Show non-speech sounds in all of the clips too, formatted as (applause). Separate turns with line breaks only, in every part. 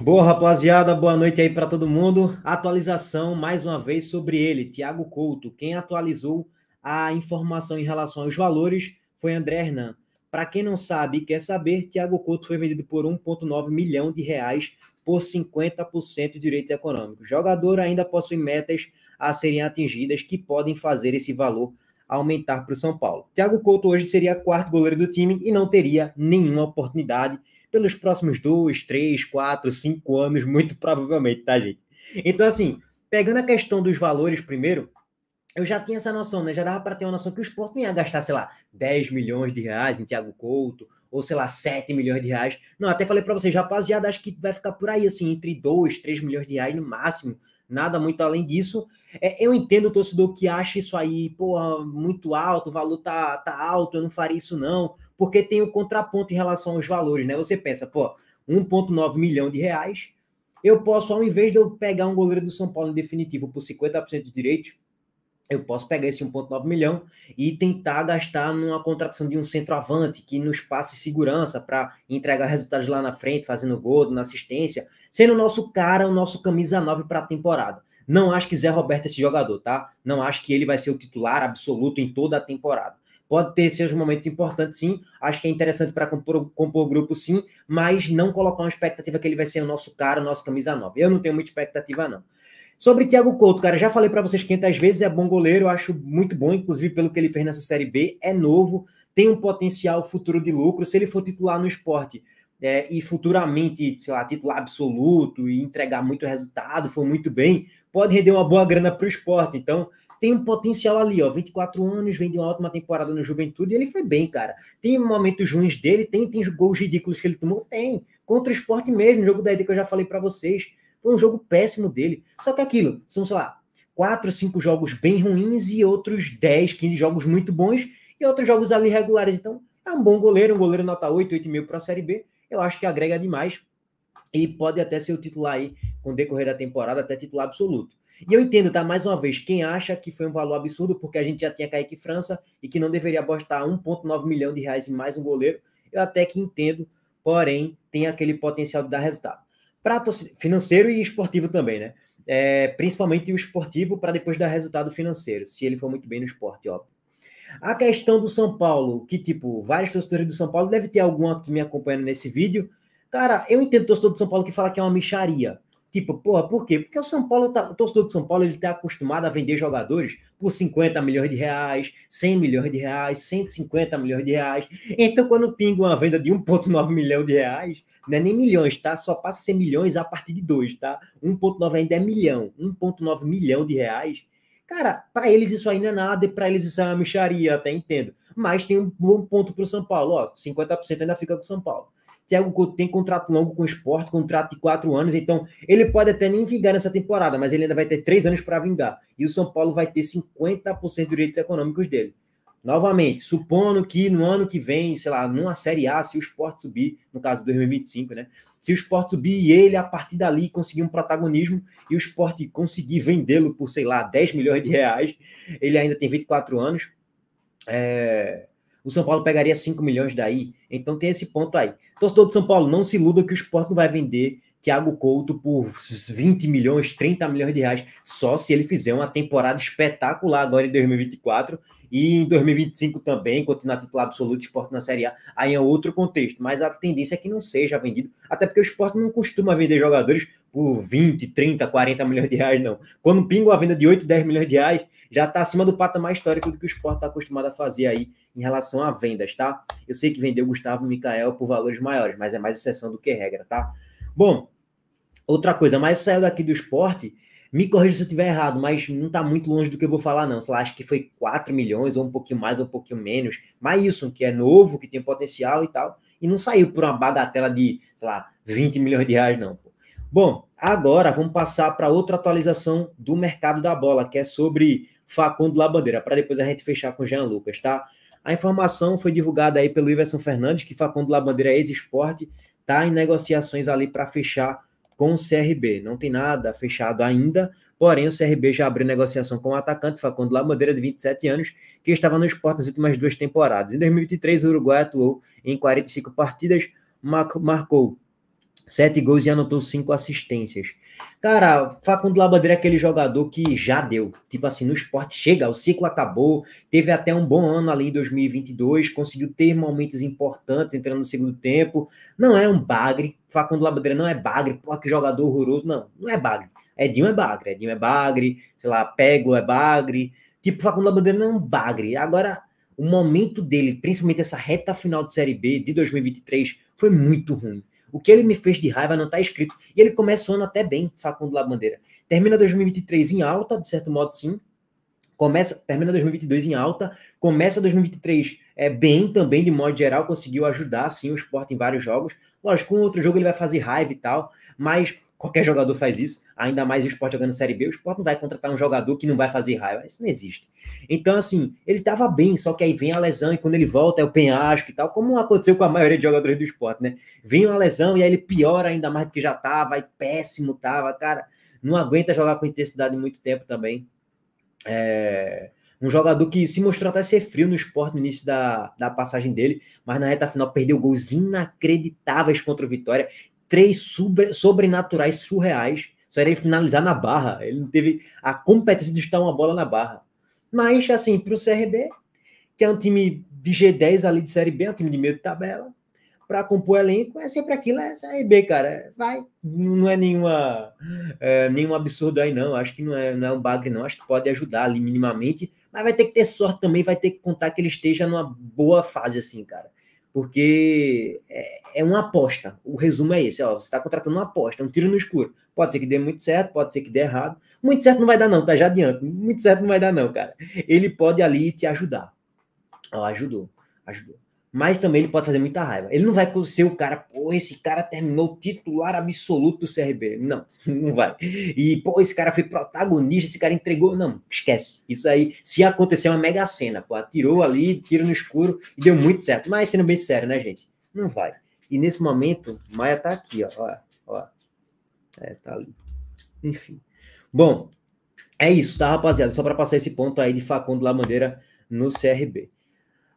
Boa, rapaziada, boa noite aí para todo mundo. Atualização mais uma vez sobre ele, Thiago Couto. Quem atualizou a informação em relação aos valores foi André Hernan. Para quem não sabe e quer saber, Thiago Couto foi vendido por 1,9 milhão de reais por 50% de direitos econômicos. jogador ainda possui metas a serem atingidas que podem fazer esse valor aumentar para o São Paulo. Thiago Couto hoje seria quarto goleiro do time e não teria nenhuma oportunidade pelos próximos dois, três, quatro, cinco anos, muito provavelmente, tá, gente? Então, assim, pegando a questão dos valores primeiro, eu já tinha essa noção, né? Já dava para ter uma noção que o Sport não ia gastar, sei lá, 10 milhões de reais em Thiago Couto, ou sei lá, 7 milhões de reais. Não, até falei para vocês, rapaziada, acho que vai ficar por aí, assim, entre 2, 3 milhões de reais no máximo nada muito além disso. É, eu entendo o torcedor que acha isso aí, porra, muito alto, o valor tá, tá alto, eu não faria isso não, porque tem o um contraponto em relação aos valores, né? Você pensa, pô, 1,9 milhão de reais, eu posso, ao invés de eu pegar um goleiro do São Paulo em definitivo por 50% de direito, eu posso pegar esse 1,9 milhão e tentar gastar numa contratação de um centroavante que nos passe segurança para entregar resultados lá na frente, fazendo gol, na assistência, sendo o nosso cara, o nosso camisa 9 para a temporada. Não acho que Zé Roberto é esse jogador, tá? Não acho que ele vai ser o titular absoluto em toda a temporada. Pode ter seus momentos importantes, sim. Acho que é interessante para compor, compor o grupo, sim. Mas não colocar uma expectativa que ele vai ser o nosso cara, o nosso camisa 9. Eu não tenho muita expectativa, não. Sobre Thiago Couto, cara, já falei para vocês 500 vezes, é bom goleiro, eu acho muito bom, inclusive pelo que ele fez nessa Série B, é novo, tem um potencial futuro de lucro. Se ele for titular no esporte, é, e futuramente, sei lá, titular absoluto e entregar muito resultado, foi muito bem, pode render uma boa grana para o esporte. Então, tem um potencial ali, ó. 24 anos, vem de uma ótima temporada no Juventude e ele foi bem, cara. Tem momentos ruins dele, tem, tem gols ridículos que ele tomou, tem. Contra o esporte mesmo, jogo da ED que eu já falei para vocês. Foi um jogo péssimo dele. Só que é aquilo, são, sei lá, 4, 5 jogos bem ruins e outros 10, 15 jogos muito bons e outros jogos ali regulares. Então, é um bom goleiro, um goleiro nota 8, 8,5 para a Série B eu acho que agrega demais e pode até ser o titular aí com o decorrer da temporada, até titular absoluto. E eu entendo, tá? Mais uma vez, quem acha que foi um valor absurdo, porque a gente já tinha Kaique França e que não deveria apostar 1,9 milhão de reais em mais um goleiro, eu até que entendo, porém, tem aquele potencial de dar resultado. para financeiro e esportivo também, né? É, principalmente o esportivo para depois dar resultado financeiro, se ele for muito bem no esporte, óbvio. A questão do São Paulo, que, tipo, vários torcedores do São Paulo, deve ter algum aqui me acompanhando nesse vídeo. Cara, eu entendo o torcedor do São Paulo que fala que é uma micharia. Tipo, porra, por quê? Porque o São Paulo, tá, o torcedor do São Paulo, ele tá acostumado a vender jogadores por 50 milhões de reais, 100 milhões de reais, 150 milhões de reais. Então, quando pinga uma venda de 1,9 milhão de reais, não é nem milhões, tá? Só passa a ser milhões a partir de 2, tá? 1,9 ainda é milhão. 1,9 milhão de reais Cara, para eles isso ainda é nada e para eles isso é uma micharia, até entendo. Mas tem um bom ponto para o São Paulo, ó, 50% ainda fica com o São Paulo. Thiago Couto tem contrato longo com o esporte, contrato de quatro anos, então ele pode até nem vingar nessa temporada, mas ele ainda vai ter três anos para vingar. E o São Paulo vai ter 50% de direitos econômicos dele novamente, supondo que no ano que vem, sei lá, numa Série A, se o esporte subir, no caso de 2025, né? Se o esporte subir e ele, a partir dali, conseguir um protagonismo e o esporte conseguir vendê-lo por, sei lá, 10 milhões de reais, ele ainda tem 24 anos, é... o São Paulo pegaria 5 milhões daí. Então tem esse ponto aí. Torcedor do São Paulo, não se iluda que o esporte não vai vender Thiago Couto por 20 milhões, 30 milhões de reais, só se ele fizer uma temporada espetacular agora em 2024 e em 2025 também, continuar titular absoluto do esporte na Série A, aí é outro contexto, mas a tendência é que não seja vendido, até porque o esporte não costuma vender jogadores por 20, 30, 40 milhões de reais, não. Quando pinga a venda de 8, 10 milhões de reais, já está acima do patamar histórico do que o esporte está acostumado a fazer aí em relação a vendas, tá? Eu sei que vendeu Gustavo e Mikael por valores maiores, mas é mais exceção do que regra, tá? Bom, Outra coisa, mas saiu daqui do esporte, me corrija se eu estiver errado, mas não está muito longe do que eu vou falar, não. Sei lá, acho que foi 4 milhões, ou um pouquinho mais, ou um pouquinho menos. Mas isso, que é novo, que tem potencial e tal. E não saiu por uma bagatela de, sei lá, 20 milhões de reais, não. Bom, agora vamos passar para outra atualização do mercado da bola, que é sobre Facundo Labandeira, para depois a gente fechar com Jean Lucas, tá? A informação foi divulgada aí pelo Iverson Fernandes, que Facundo Labandeira, é ex-esporte, está em negociações ali para fechar com o CRB. Não tem nada fechado ainda, porém o CRB já abriu negociação com o atacante Facundo Lamandeira, de 27 anos, que estava no esporte nas últimas duas temporadas. Em 2023, o Uruguai atuou em 45 partidas, marcou sete gols e anotou cinco assistências. Cara, Facundo Labadeira é aquele jogador que já deu. Tipo assim, no esporte chega, o ciclo acabou. Teve até um bom ano ali em 2022, conseguiu ter momentos importantes entrando no segundo tempo. Não é um bagre. Facundo Labadeira não é bagre. Pô, que jogador horroroso. Não, não é bagre. Edinho é, é bagre. Edinho é, é bagre. Sei lá, Pego é bagre. Tipo, Facundo Labadeira não é um bagre. Agora, o momento dele, principalmente essa reta final de Série B de 2023, foi muito ruim. O que ele me fez de raiva não está escrito. E ele começa o ano até bem, Facundo Labandeira. Termina 2023 em alta, de certo modo, sim. Começa, termina 2022 em alta, começa 2023 é, bem também, de modo geral, conseguiu ajudar, sim, o esporte em vários jogos. Lógico, com um outro jogo ele vai fazer raiva e tal, mas Qualquer jogador faz isso, ainda mais o esporte jogando Série B. O esporte não vai contratar um jogador que não vai fazer raiva. Isso não existe. Então, assim, ele estava bem, só que aí vem a lesão e quando ele volta é o penhasco e tal, como aconteceu com a maioria de jogadores do esporte, né? Vem uma lesão e aí ele piora ainda mais do que já estava, e péssimo tava, cara. Não aguenta jogar com intensidade muito tempo também. É um jogador que se mostrou até ser frio no esporte no início da, da passagem dele, mas na reta final perdeu gols inacreditáveis contra o Vitória três sobre, sobrenaturais surreais. Só iria finalizar na barra. Ele não teve a competência de estar uma bola na barra. Mas, assim, para o CRB, que é um time de G10 ali de Série B, é um time de meio de tabela, para compor elenco, é sempre aquilo, é CRB, cara. Vai. Não é nenhuma é, nenhum absurdo aí, não. Acho que não é, não é um bagre, não. Acho que pode ajudar ali minimamente. Mas vai ter que ter sorte também, vai ter que contar que ele esteja numa boa fase, assim, cara porque é, é uma aposta. O resumo é esse: ó, você está contratando uma aposta, um tiro no escuro. Pode ser que dê muito certo, pode ser que dê errado. Muito certo não vai dar, não, tá? Já adianto. Muito certo não vai dar, não, cara. Ele pode ali te ajudar. Ó, ajudou, ajudou mas também ele pode fazer muita raiva. Ele não vai ser o cara, pô, esse cara terminou titular absoluto do CRB. Não, (laughs) não vai. E, pô, esse cara foi protagonista, esse cara entregou. Não, esquece. Isso aí, se acontecer, uma mega cena, pô. Atirou ali, tiro no escuro e deu muito certo. Mas, sendo bem sério, né, gente? Não vai. E nesse momento, Maia tá aqui, ó. Ó, ó. É, tá ali. Enfim. Bom, é isso, tá, rapaziada? Só para passar esse ponto aí de Facundo Lamandeira no CRB.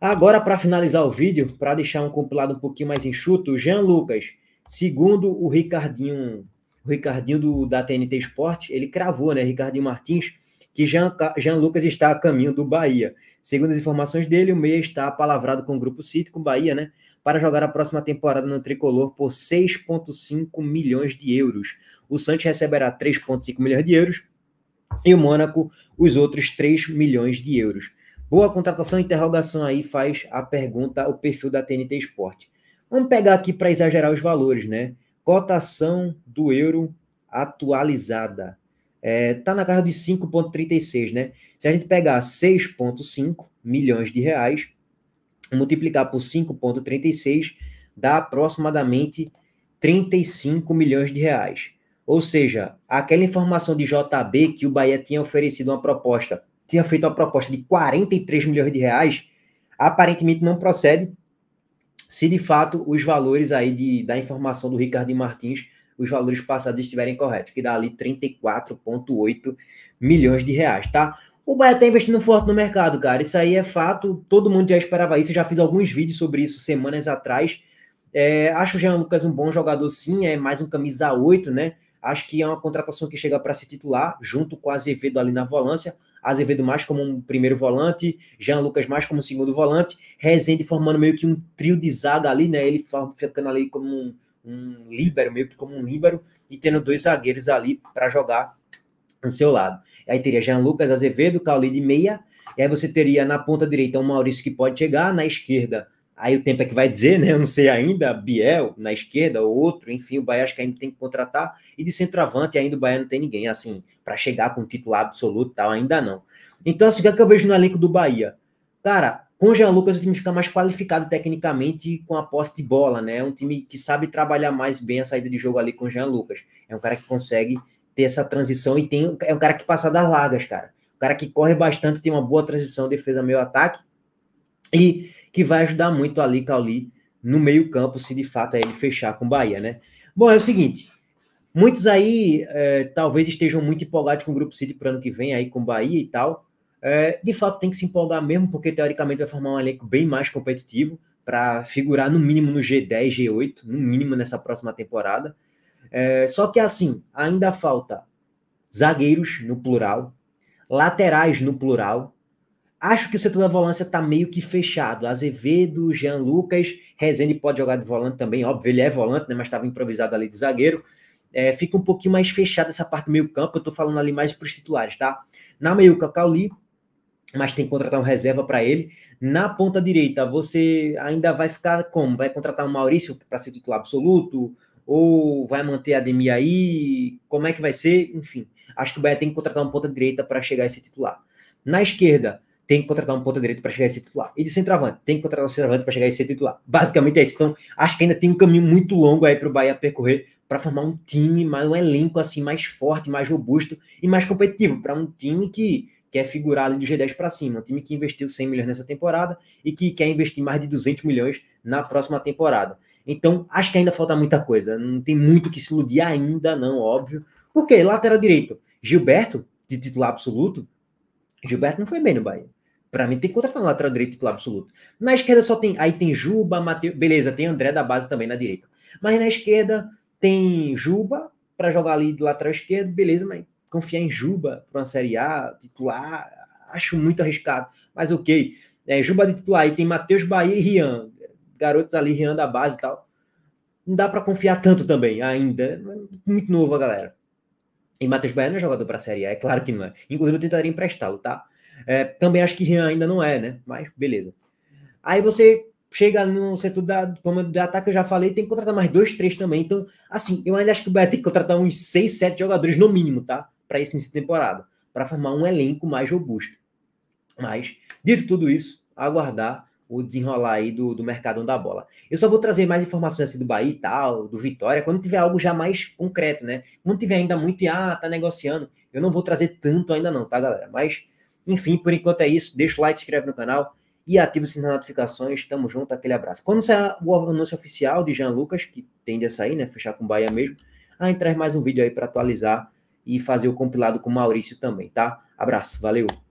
Agora, para finalizar o vídeo, para deixar um compilado um pouquinho mais enxuto, Jean Lucas, segundo o Ricardinho, o Ricardinho do, da TNT Esporte, ele cravou, né, Ricardinho Martins, que Jean, Jean Lucas está a caminho do Bahia. Segundo as informações dele, o meia está palavrado com o Grupo City, com o Bahia, né, para jogar a próxima temporada no Tricolor por 6,5 milhões de euros. O Santos receberá 3,5 milhões de euros e o Mônaco os outros 3 milhões de euros. Boa contratação, interrogação aí faz a pergunta, o perfil da TNT Esporte. Vamos pegar aqui para exagerar os valores, né? Cotação do euro atualizada. É, tá na casa de 5,36, né? Se a gente pegar 6,5 milhões de reais, multiplicar por 5,36, dá aproximadamente 35 milhões de reais. Ou seja, aquela informação de JB que o Bahia tinha oferecido uma proposta tinha feito uma proposta de 43 milhões de reais, aparentemente não procede, se de fato os valores aí de, da informação do Ricardo Martins, os valores passados estiverem corretos, que dá ali 34,8 milhões de reais, tá? O Bahia está investindo forte no mercado, cara. Isso aí é fato. Todo mundo já esperava isso. Eu já fiz alguns vídeos sobre isso semanas atrás. É, acho o Jean Lucas um bom jogador, sim. É mais um camisa 8, né? Acho que é uma contratação que chega para se titular, junto com a Azevedo ali na volância. Azevedo mais como um primeiro volante, Jean Lucas mais como um segundo volante, Rezende formando meio que um trio de zaga ali, né? Ele ficando ali como um, um líbero, meio que como um líbero, e tendo dois zagueiros ali para jogar no seu lado. Aí teria Jean Lucas, Azevedo, Cauli de meia, e aí você teria na ponta direita o um Maurício que pode chegar, na esquerda Aí o tempo é que vai dizer, né? Eu não sei ainda, Biel na esquerda, ou outro, enfim, o Bahia acho que ainda tem que contratar. E de centroavante ainda o Bahia não tem ninguém, assim, para chegar com titular absoluto tal, ainda não. Então, assim, o que, é que eu vejo no elenco do Bahia? Cara, com o Jean Lucas o time fica mais qualificado tecnicamente com a posse de bola, né? É um time que sabe trabalhar mais bem a saída de jogo ali com o Jean Lucas. É um cara que consegue ter essa transição e tem, é um cara que passa das largas, cara. Um cara que corre bastante, tem uma boa transição, defesa meio ataque e que vai ajudar muito ali Cauli no meio-campo, se de fato ele fechar com o Bahia, né? Bom, é o seguinte. Muitos aí é, talvez estejam muito empolgados com o Grupo City para ano que vem, aí com o Bahia e tal. É, de fato, tem que se empolgar mesmo, porque teoricamente vai formar um elenco bem mais competitivo para figurar no mínimo no G10, G8, no mínimo nessa próxima temporada. É, só que assim, ainda falta zagueiros no plural, laterais no plural, Acho que o setor da volância está meio que fechado. Azevedo, Jean Lucas, Rezende pode jogar de volante também, óbvio, ele é volante, né, mas estava improvisado ali de zagueiro. É, fica um pouquinho mais fechada essa parte do meio campo, eu estou falando ali mais para os titulares, tá? Na meiuca, Cauli, mas tem que contratar um reserva para ele. Na ponta direita, você ainda vai ficar como? Vai contratar um Maurício para ser titular absoluto? Ou vai manter a Ademir aí? Como é que vai ser? Enfim, acho que o Bahia tem que contratar um ponta direita para chegar a esse titular. Na esquerda, tem que contratar um ponta direito para chegar a esse titular. E de centroavante, tem que contratar um centroavante para chegar a ser titular. Basicamente é isso. Então, acho que ainda tem um caminho muito longo aí para o Bahia percorrer para formar um time, mais um elenco assim mais forte, mais robusto e mais competitivo para um time que quer figurar ali do G10 para cima, um time que investiu 100 milhões nessa temporada e que quer investir mais de 200 milhões na próxima temporada. Então, acho que ainda falta muita coisa. Não tem muito que se iludir ainda, não, óbvio. Porque lateral direito, Gilberto, de titular absoluto, Gilberto não foi bem no Bahia. Para mim, tem que contratar um lateral direito titular absoluto. Na esquerda só tem. Aí tem Juba, Mateus. Beleza, tem André da base também na direita. Mas na esquerda tem Juba para jogar ali do lateral esquerdo, beleza, mas confiar em Juba para uma Série A, titular, acho muito arriscado. Mas ok. É, Juba de titular aí tem Matheus Bahia e Rian. Garotos ali, Rian da base e tal. Não dá para confiar tanto também, ainda. É muito novo a galera. E Matheus Bahia não é jogador para Série A, é claro que não é. Inclusive, eu tentaria emprestá-lo, tá? É, também acho que Rian ainda não é, né? Mas beleza. Aí você chega no setor da, como de ataque, eu já falei, tem que contratar mais dois, três também. Então, assim, eu ainda acho que o Bahia tem que contratar uns seis, sete jogadores no mínimo, tá? Para isso nessa temporada, para formar um elenco mais robusto. Mas, dito tudo isso, aguardar o desenrolar aí do, do mercadão da bola. Eu só vou trazer mais informações assim do Bahia e tal, do Vitória, quando tiver algo já mais concreto, né? Quando tiver ainda muito, ah, tá negociando, eu não vou trazer tanto ainda não, tá, galera? Mas enfim, por enquanto é isso. Deixa o like, se inscreve no canal e ativa o sininho das notificações. Tamo junto, aquele abraço. Quando sair o anúncio oficial de Jean Lucas, que tende a sair, né? Fechar com o Bahia mesmo, aí traz mais um vídeo aí para atualizar e fazer o compilado com o Maurício também, tá? Abraço, valeu!